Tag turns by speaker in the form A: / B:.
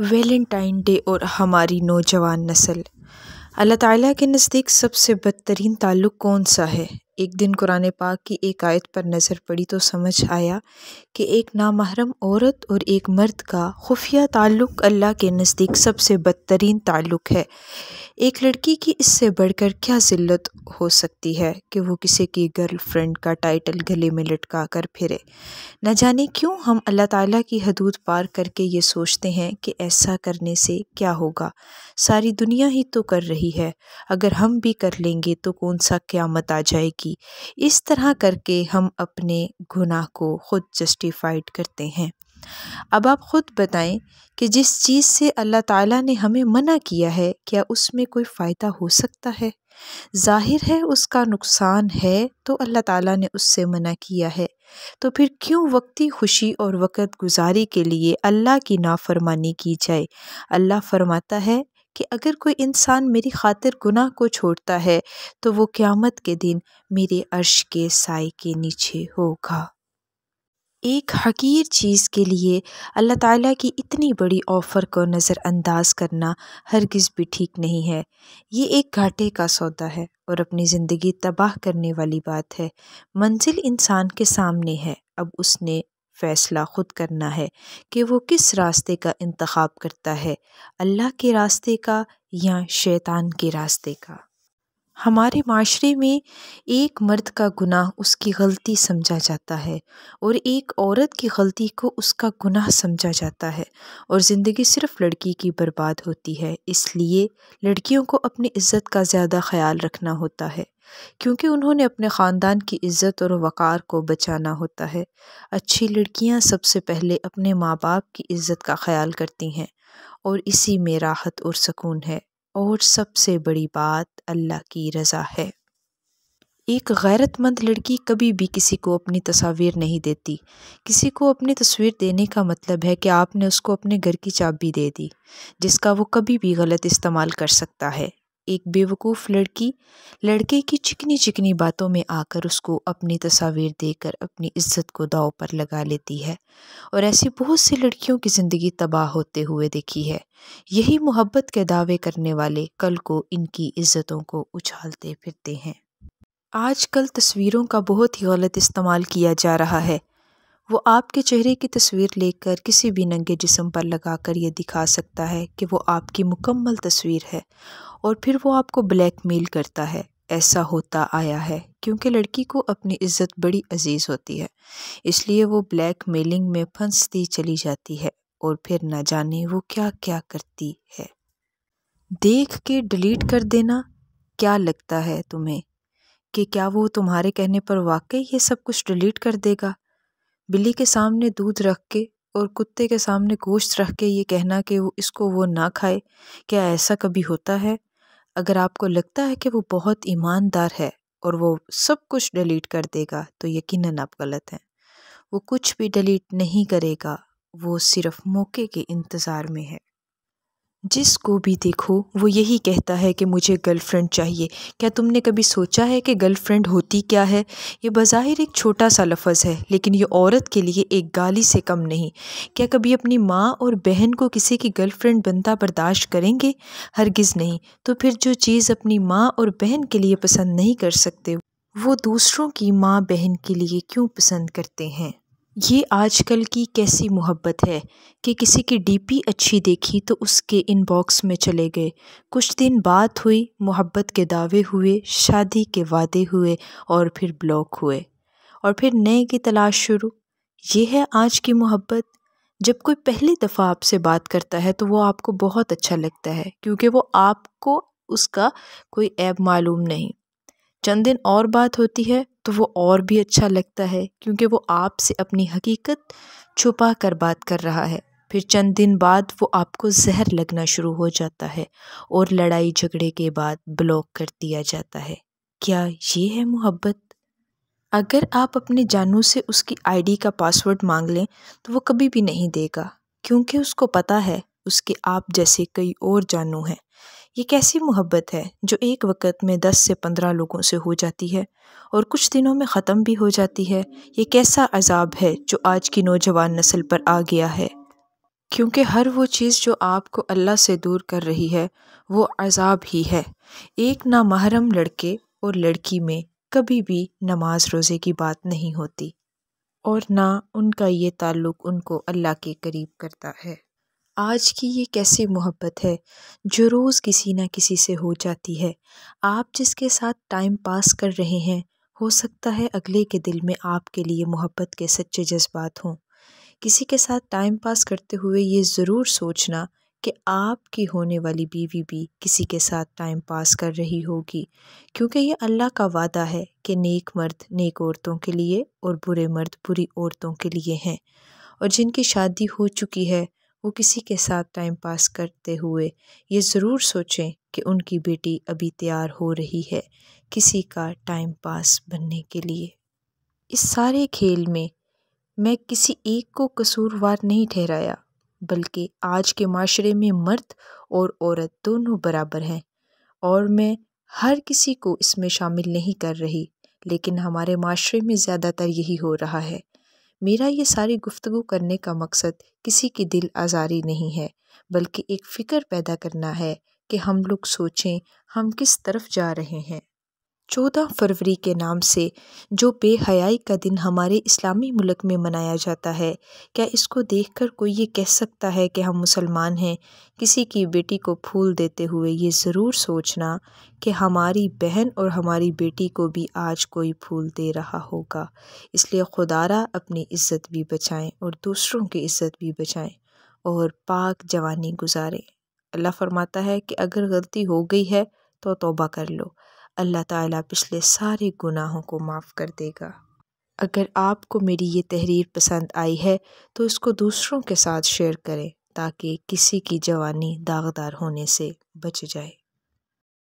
A: Valentine day और हमारी नौजवान नस्ल अल्लाह ताला के नज़दीक सबसे बदतरीन ताल्लुक़ कौन सा है एक दिन कुरान पाक की एक आयत पर नज़र पड़ी तो समझ आया कि एक नामहरम औरत और एक मर्द का खुफिया ताल्लुक़ अल्लाह के नज़दीक सबसे बदतरीन ताल्लुक़ है एक लड़की की इससे बढ़कर क्या ज़िल्लत हो सकती है कि वो किसी की गर्लफ्रेंड का टाइटल गले में लटका कर फिरे न जाने क्यों हम अल्लाह ताला की हदूद पार करके ये सोचते हैं कि ऐसा करने से क्या होगा सारी दुनिया ही तो कर रही है अगर हम भी कर लेंगे तो कौन सा क़्यामत आ जाएगी की इस तरह करके हम अपने गुनाह को खुद जस्टिफाइड करते हैं अब आप ख़ुद बताएं कि जिस चीज़ से अल्लाह ताला ने हमें मना किया है क्या उसमें कोई फ़ायदा हो सकता है ज़ाहिर है उसका नुकसान है तो अल्लाह ताला ने उससे मना किया है तो फिर क्यों वक्ती खुशी और वक़्त गुजारी के लिए अल्लाह की नाफरमानी की जाए अल्लाह फरमाता है कि अगर कोई इंसान मेरी खातिर गुनाह को छोड़ता है तो वो क़्यामत के दिन मेरे अर्श के साय के नीचे होगा एक हकीर चीज़ के लिए अल्लाह ताला की इतनी बड़ी ऑफ़र को नज़रअंदाज करना हरगिज़ भी ठीक नहीं है ये एक घाटे का सौदा है और अपनी ज़िंदगी तबाह करने वाली बात है मंजिल इंसान के सामने है अब उसने फ़ैसला ख़ुद करना है कि वो किस रास्ते का इंतखब करता है अल्लाह के रास्ते का या शैतान के रास्ते का हमारे माशरे में एक मर्द का गुनाह उसकी ग़लती समझा जाता है और एक औरत की ग़लती को उसका गुनाह समझा जाता है और ज़िंदगी सिर्फ़ लड़की की बर्बाद होती है इसलिए लड़कियों को अपनी इज़्ज़त का ज़्यादा ख्याल रखना होता है क्योंकि उन्होंने अपने ख़ानदान की इज़्ज़त और वक़ार को बचाना होता है अच्छी लड़कियाँ सबसे पहले अपने माँ बाप की इज़्ज़त का ख्याल करती हैं और इसी में राहत और सुकून है और सबसे बड़ी बात अल्लाह की रज़ा है एक गैरतमंद लड़की कभी भी किसी को अपनी तस्वीर नहीं देती किसी को अपनी तस्वीर देने का मतलब है कि आपने उसको अपने घर की चाबी दे दी जिसका वो कभी भी गलत इस्तेमाल कर सकता है एक बेवकूफ़ लड़की लड़के की चिकनी चिकनी बातों में आकर उसको अपनी तस्वीर देकर अपनी इज़्ज़त को दाव पर लगा लेती है और ऐसी बहुत सी लड़कियों की ज़िंदगी तबाह होते हुए देखी है यही मोहब्बत के दावे करने वाले कल को इनकी इज़्ज़तों को उछालते फिरते हैं आजकल तस्वीरों का बहुत ही गलत इस्तेमाल किया जा रहा है वो आपके चेहरे की तस्वीर लेकर किसी भी नंगे जिसम पर लगाकर ये दिखा सकता है कि वो आपकी मुकम्मल तस्वीर है और फिर वो आपको ब्लैकमेल करता है ऐसा होता आया है क्योंकि लड़की को अपनी इज्जत बड़ी अजीज़ होती है इसलिए वो ब्लैक मेलिंग में फंसती चली जाती है और फिर न जाने वो क्या क्या करती है देख के डिलीट कर देना क्या लगता है तुम्हें कि क्या वो तुम्हारे कहने पर वाकई ये सब कुछ डिलीट कर देगा बिल्ली के सामने दूध रख के और कुत्ते के सामने गोश्त रख के ये कहना कि वो इसको वो ना खाए क्या ऐसा कभी होता है अगर आपको लगता है कि वो बहुत ईमानदार है और वो सब कुछ डिलीट कर देगा तो यकीनन आप गलत हैं वो कुछ भी डिलीट नहीं करेगा वो सिर्फ मौके के इंतज़ार में है जिसको भी देखो वो यही कहता है कि मुझे गर्लफ्रेंड चाहिए क्या तुमने कभी सोचा है कि गर्लफ्रेंड होती क्या है ये बाहिर एक छोटा सा लफज है लेकिन ये औरत के लिए एक गाली से कम नहीं क्या कभी अपनी माँ और बहन को किसी की गर्लफ्रेंड बनता बर्दाश्त करेंगे हरगिज़ नहीं तो फिर जो चीज़ अपनी माँ और बहन के लिए पसंद नहीं कर सकते वो दूसरों की माँ बहन के लिए क्यों पसंद करते हैं ये आजकल की कैसी मोहब्बत है कि किसी की डीपी अच्छी देखी तो उसके इनबॉक्स में चले गए कुछ दिन बात हुई मोहब्बत के दावे हुए शादी के वादे हुए और फिर ब्लॉक हुए और फिर नए की तलाश शुरू ये है आज की मोहब्बत जब कोई पहली दफ़ा आपसे बात करता है तो वो आपको बहुत अच्छा लगता है क्योंकि वो आपको उसका कोई ऐब मालूम नहीं चंद दिन और बात होती है तो वो और भी अच्छा लगता है क्योंकि वो आपसे अपनी हकीकत छुपा कर बात कर रहा है फिर चंद दिन बाद वो आपको जहर लगना शुरू हो जाता है और लड़ाई झगड़े के बाद ब्लॉक कर दिया जाता है क्या ये है मोहब्बत अगर आप अपने जानू से उसकी आईडी का पासवर्ड मांग लें तो वो कभी भी नहीं देगा क्योंकि उसको पता है उसके आप जैसे कई और जानू हैं ये कैसी मोहब्बत है जो एक वक़्त में दस से पंद्रह लोगों से हो जाती है और कुछ दिनों में ख़त्म भी हो जाती है ये कैसा अजाब है जो आज की नौजवान नस्ल पर आ गया है क्योंकि हर वो चीज़ जो आपको अल्लाह से दूर कर रही है वो अजाब ही है एक नामहरम लड़के और लड़की में कभी भी नमाज रोज़े की बात नहीं होती और ना उनका ये ताल्लुक़ उनको अल्लाह के करीब करता है आज की ये कैसी मोहब्बत है जो रोज़ किसी न किसी से हो जाती है आप जिसके साथ टाइम पास कर रहे हैं हो सकता है अगले के दिल में आपके लिए मोहब्बत के सच्चे जज्बात हों किसी के साथ टाइम पास करते हुए ये ज़रूर सोचना कि आपकी होने वाली बीवी भी किसी के साथ टाइम पास कर रही होगी क्योंकि ये अल्लाह का वादा है कि नेक मर्द नेक औरतों के लिए और बुरे मर्द बुरी औरतों के लिए हैं और जिनकी शादी हो चुकी है वो किसी के साथ टाइम पास करते हुए ये ज़रूर सोचें कि उनकी बेटी अभी तैयार हो रही है किसी का टाइम पास बनने के लिए इस सारे खेल में मैं किसी एक को कसूरवार नहीं ठहराया बल्कि आज के माशरे में मर्द और औरत दोनों बराबर हैं और मैं हर किसी को इसमें शामिल नहीं कर रही लेकिन हमारे माशरे में ज़्यादातर यही हो रहा है मेरा ये सारी गुफ्तगु करने का मकसद किसी की दिल आज़ारी नहीं है बल्कि एक फ़िक्र पैदा करना है कि हम लोग सोचें हम किस तरफ जा रहे हैं चौदह फरवरी के नाम से जो बेहयाई का दिन हमारे इस्लामी मुल्क में मनाया जाता है क्या इसको देखकर कोई ये कह सकता है कि हम मुसलमान हैं किसी की बेटी को फूल देते हुए ये ज़रूर सोचना कि हमारी बहन और हमारी बेटी को भी आज कोई फूल दे रहा होगा इसलिए खुदारा अपनी इज़्ज़त भी बचाएं और दूसरों की इज़्ज़त भी बचाएँ और पाक जवानी गुजारें अल्लाह फरमाता है कि अगर गलती हो गई है तो तौबा कर लो अल्लाह ताला पिछले सारे गुनाहों को माफ़ कर देगा अगर आपको मेरी ये तहरीर पसंद आई है तो इसको दूसरों के साथ शेयर करें ताकि किसी की जवानी दागदार होने से बच जाए